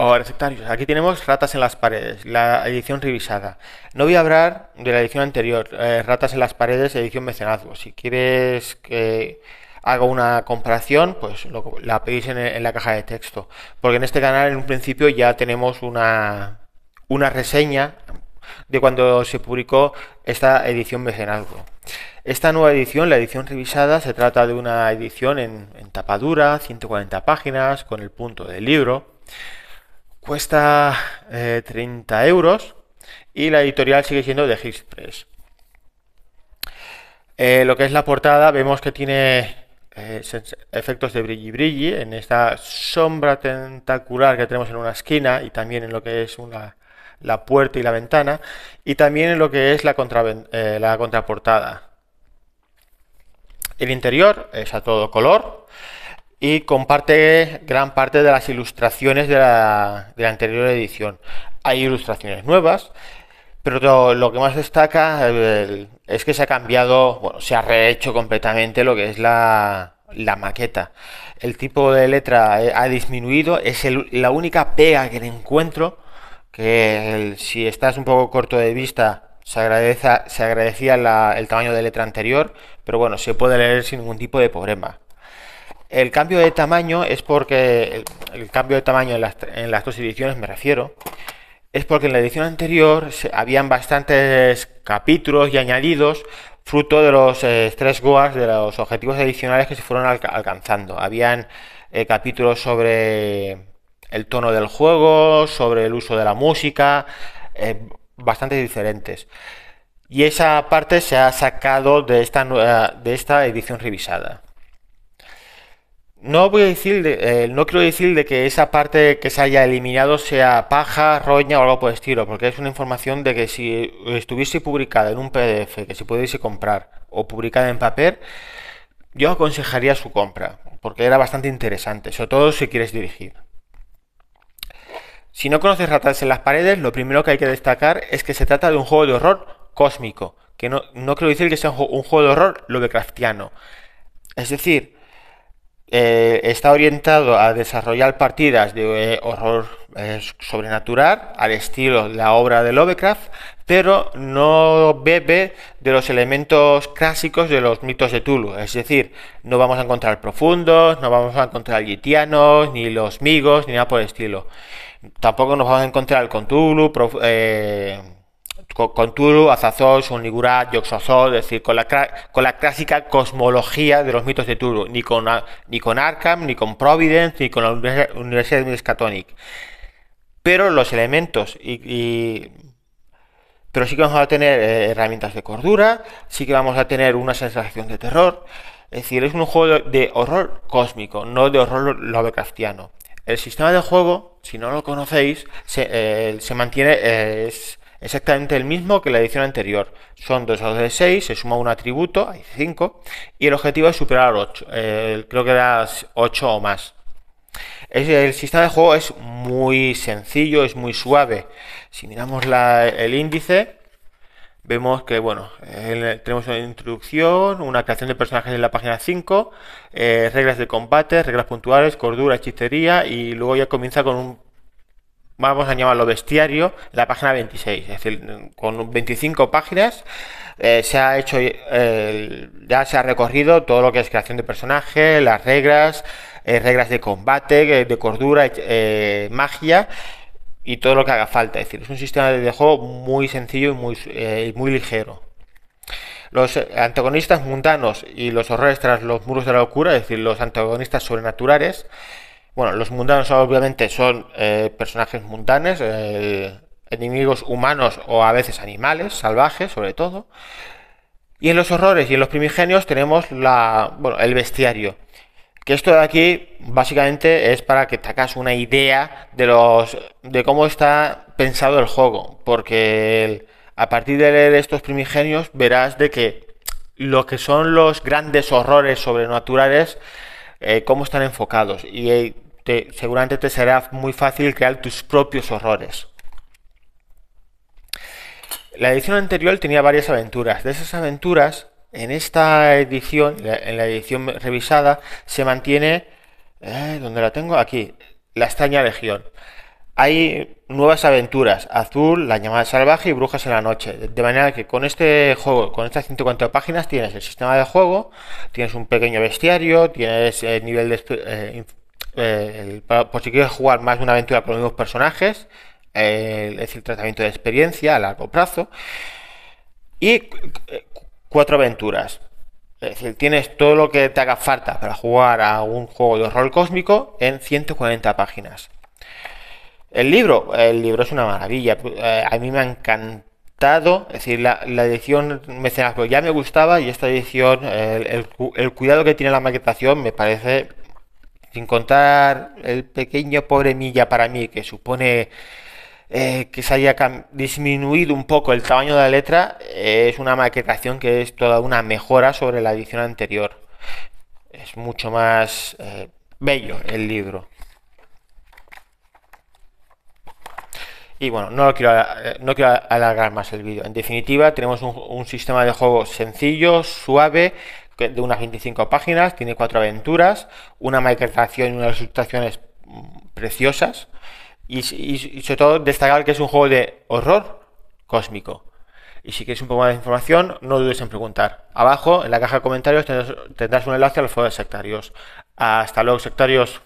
Ahora, sectarios, aquí tenemos Ratas en las Paredes, la edición revisada. No voy a hablar de la edición anterior, eh, Ratas en las Paredes, edición mecenazgo. Si quieres que haga una comparación, pues la pedís en, la caja de texto. Porque en este canal, en un principio, ya tenemos una, una reseña de cuando se publicó esta edición mecenazgo. Esta nueva edición, la edición revisada, se trata de una edición en, en tapadura, 140 páginas, con el punto del libro cuesta 30 eh, euros y la editorial sigue siendo de Hexpress. Eh, lo que es la portada, vemos que tiene eh, efectos de brilli brilli en esta sombra tentacular que tenemos en una esquina y también en lo que es la puerta y la ventana y también en lo que es la contraportada. El interior es a todo color y comparte gran parte de las ilustraciones de la, anterior edición. Hay ilustraciones nuevas, pero lo que más destaca es que se ha cambiado, bueno, se ha rehecho completamente lo que es la, maqueta. El tipo de letra eh, ha disminuido, es la única pega que le encuentro, que si estás un poco corto de vista se, agradece, se agradecía el tamaño de letra anterior, pero bueno, se puede leer sin ningún tipo de problema. El cambio de tamaño es porque, el, cambio de tamaño en las, dos ediciones me refiero, es porque en la edición anterior habían bastantes capítulos y añadidos fruto de los eh, tres goas, de los objetivos adicionales que se fueron alcanzando. Habían eh, capítulos sobre el tono del juego, sobre el uso de la música, bastantes eh, bastante diferentes. Y esa parte se ha sacado de esta, de esta edición revisada. No voy a decir, eh, no quiero decir de que esa parte que se haya eliminado sea paja, roña o algo por el estilo, porque es una información de que si estuviese publicada en un PDF que se pudiese comprar o publicada en papel, yo aconsejaría su compra, porque era bastante interesante, sobre todo si quieres dirigir. Si no conoces ratas en las paredes, lo primero que hay que destacar es que se trata de un juego de horror cósmico, que no, no quiero decir que sea un juego de horror lovecraftiano. Es decir, eh, está orientado a desarrollar partidas de eh, horror eh, sobrenatural al estilo de la obra de Lovecraft, pero no bebe de los elementos clásicos de los mitos de Tulu. Es decir, no vamos a encontrar profundos, no vamos a encontrar yitianos, ni los migos, ni nada por el estilo. Tampoco nos vamos a encontrar con Tulu, con Tulu, Azazos, Unigurat, Yoxozol, es decir, con la, con la clásica cosmología de los mitos de Tulu, ni con, ni con Arkham, ni con Providence, ni con la Universidad de Miskatonic. Pero los elementos y, pero sí que vamos a tener eh, herramientas de cordura, sí que vamos a tener una sensación de terror. Es decir, es un juego de horror cósmico, no de horror Lovecraftiano. El sistema de juego, si no lo conocéis, se, eh, se mantiene, eh, es, exactamente el mismo que la edición anterior. Son dos de 6, se suma un atributo, hay 5, y el objetivo es superar 8, eh, creo que era 8 o más. el sistema de juego es muy sencillo, es muy suave. Si miramos el índice, vemos que bueno, tenemos una introducción, una creación de personajes en la página 5, eh, reglas de combate, reglas puntuales, cordura, hechicería y luego ya comienza con un vamos a llamarlo bestiario, la página 26. Es decir, con 25 páginas eh, se ha hecho, eh, ya se ha recorrido todo lo que es creación de personaje, las reglas, eh, reglas de combate, de cordura, magia y todo lo que haga falta. Es decir, es un sistema de juego muy sencillo y muy, muy ligero. Los antagonistas mundanos y los horrores tras los muros de la locura, es decir, los antagonistas sobrenaturales, bueno, los mundanos obviamente son eh, personajes mundanes, eh, enemigos humanos o a veces animales, salvajes sobre todo. Y en los horrores y en los primigenios tenemos la, el bestiario. Que esto de aquí básicamente es para que te hagas una idea de, los, de cómo está pensado el juego. Porque a partir de leer estos primigenios verás de que lo que son los grandes horrores sobrenaturales eh, cómo están enfocados y eh, seguramente te será muy fácil crear tus propios horrores. La edición anterior tenía varias aventuras. De esas aventuras, en esta edición, en la edición revisada, se mantiene, eh, donde la tengo? Aquí, la extraña legión hay nuevas aventuras, Azul, La llamada salvaje y Brujas en la noche. De manera que con este juego, con estas 140 páginas, tienes el sistema de juego, tienes un pequeño bestiario, tienes el nivel de... Eh, eh, por si quieres jugar más de una aventura con los mismos personajes, es el tratamiento de experiencia a largo plazo, y cuatro aventuras. Es decir, tienes todo lo que te haga falta para jugar a un juego de rol cósmico en 140 páginas. El libro, el libro es una maravilla. Eh, a mí me ha encantado. Es decir, la, la edición pues ya me gustaba y esta edición, el, cuidado que tiene la maquetación me parece, sin contar el pequeño pobre milla para mí que supone eh, que se haya disminuido un poco el tamaño de la letra, es una maquetación que es toda una mejora sobre la edición anterior. Es mucho más eh, bello el libro. Y bueno, no quiero, eh, no quiero alargar más el vídeo. En definitiva, tenemos un, sistema de juego sencillo, suave, de unas 25 páginas, tiene cuatro aventuras, una maquetación y unas ilustraciones mm, preciosas. Y, sobre todo destacar que es un juego de horror cósmico. Y si quieres un poco más de información, no dudes en preguntar. Abajo, en la caja de comentarios, tendrás, un enlace al foro de sectarios. Hasta luego, sectarios.